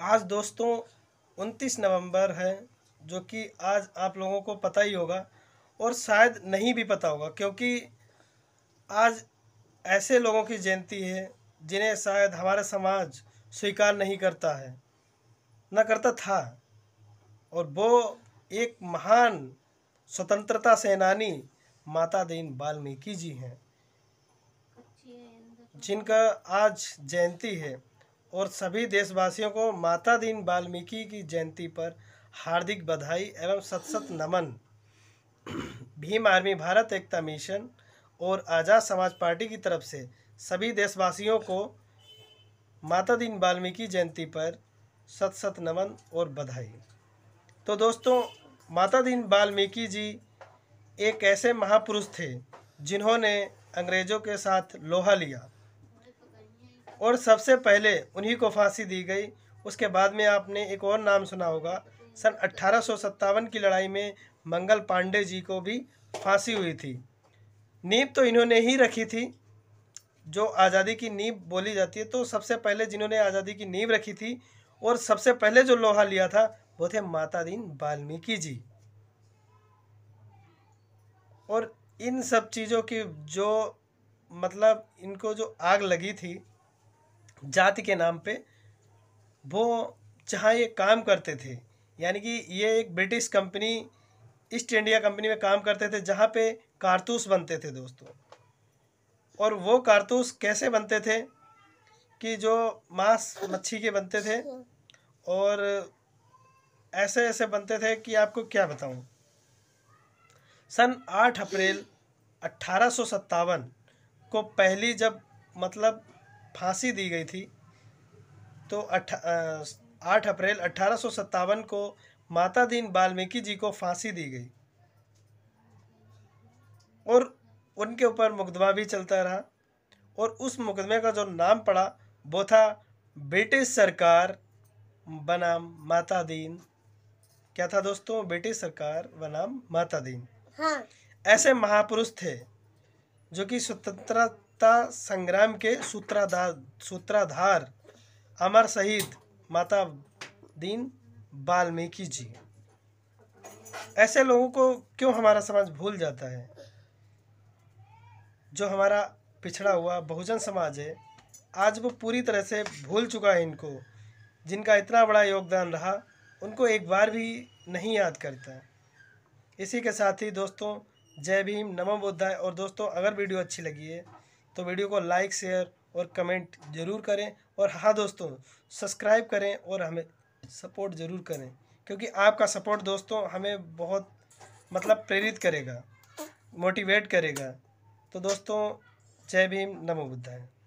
आज दोस्तों 29 नवंबर है जो कि आज आप लोगों को पता ही होगा और शायद नहीं भी पता होगा क्योंकि आज ऐसे लोगों की जयंती है जिन्हें शायद हमारा समाज स्वीकार नहीं करता है न करता था और वो एक महान स्वतंत्रता सेनानी माता दीन वाल्मीकि जी हैं जिनका आज जयंती है और सभी देशवासियों को माता दीन वाल्मीकि की जयंती पर हार्दिक बधाई एवं सत सत नमन भीम आर्मी भारत एकता मिशन और आज़ाद समाज पार्टी की तरफ से सभी देशवासियों को माता दीन वाल्मीकि जयंती पर सत सत नमन और बधाई तो दोस्तों माता दीन वाल्मीकि जी एक ऐसे महापुरुष थे जिन्होंने अंग्रेज़ों के साथ लोहा लिया और सबसे पहले उन्हीं को फांसी दी गई उसके बाद में आपने एक और नाम सुना होगा सन अट्ठारह की लड़ाई में मंगल पांडे जी को भी फांसी हुई थी नींब तो इन्होंने ही रखी थी जो आज़ादी की नींब बोली जाती है तो सबसे पहले जिन्होंने आज़ादी की नींव रखी थी और सबसे पहले जो लोहा लिया था वो थे माता दीन वाल्मीकि जी और इन सब चीज़ों की जो मतलब इनको जो आग लगी थी जाति के नाम पे वो जहाँ ये काम करते थे यानी कि ये एक British company East India Company में काम करते थे जहाँ पे कारतूस बनते थे दोस्तों और वो कारतूस कैसे बनते थे कि जो मांस मच्छी के बनते थे और ऐसे ऐसे बनते थे कि आपको क्या बताऊं सन 8 अप्रैल अट्ठारह को पहली जब मतलब फांसी दी गई थी तो आठ अप्रैल अठारह को माता दीन वाल्मीकि जी को फांसी दी गई और उनके ऊपर मुकदमा भी चलता रहा और उस मुकदमे का जो नाम पड़ा वो था ब्रिटिश सरकार बनाम माता दीन क्या था दोस्तों ब्रिटिश सरकार बनाम माता दीन हाँ। ऐसे महापुरुष थे जो कि स्वतंत्रता स्वतंत्रता संग्राम के सूत्राधार सूत्राधार अमर शहीद माता दीन वाल्मीकि जी ऐसे लोगों को क्यों हमारा समाज भूल जाता है जो हमारा पिछड़ा हुआ बहुजन समाज है आज वो पूरी तरह से भूल चुका है इनको जिनका इतना बड़ा योगदान रहा उनको एक बार भी नहीं याद करता इसी के साथ ही दोस्तों जय भीम नमो बुद्धाय और दोस्तों अगर वीडियो अच्छी लगी है तो वीडियो को लाइक शेयर और कमेंट ज़रूर करें और हाँ दोस्तों सब्सक्राइब करें और हमें सपोर्ट ज़रूर करें क्योंकि आपका सपोर्ट दोस्तों हमें बहुत मतलब प्रेरित करेगा मोटिवेट करेगा तो दोस्तों जय भीम नमो बुद्धाय